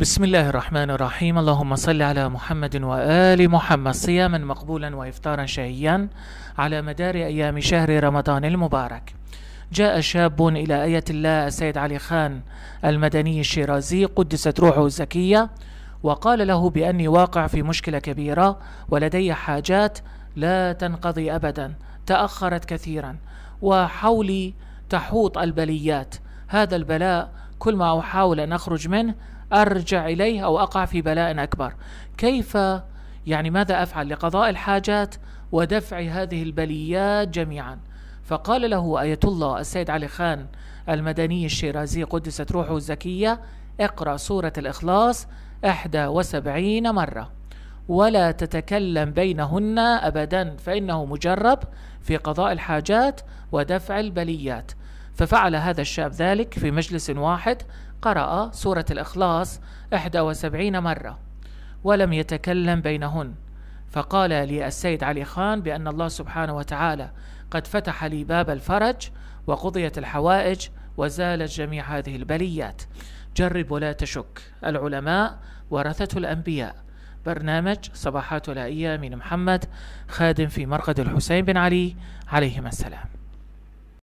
بسم الله الرحمن الرحيم اللهم صل على محمد وآل محمد صياما مقبولا وإفطارا شهيا على مدار أيام شهر رمضان المبارك جاء شاب إلى آية الله السيد علي خان المدني الشيرازي قدست روحه الزكية وقال له بأني واقع في مشكلة كبيرة ولدي حاجات لا تنقضي أبدا تأخرت كثيرا وحولي تحوط البليات هذا البلاء كل ما أحاول أن أخرج منه أرجع إليه أو أقع في بلاء أكبر كيف يعني ماذا أفعل لقضاء الحاجات ودفع هذه البليات جميعا فقال له آية الله السيد علي خان المدني الشيرازي قدست روحه الزكية اقرأ سورة الإخلاص 71 مرة ولا تتكلم بينهن أبدا فإنه مجرب في قضاء الحاجات ودفع البليات ففعل هذا الشاب ذلك في مجلس واحد قرأ سورة الإخلاص 71 مرة ولم يتكلم بينهن فقال لي السيد علي خان بأن الله سبحانه وتعالى قد فتح لي باب الفرج وقضيت الحوائج وزالت جميع هذه البليات جرب ولا تشك العلماء ورثة الأنبياء برنامج صباحات الأيام من محمد خادم في مرقد الحسين بن علي عليهما السلام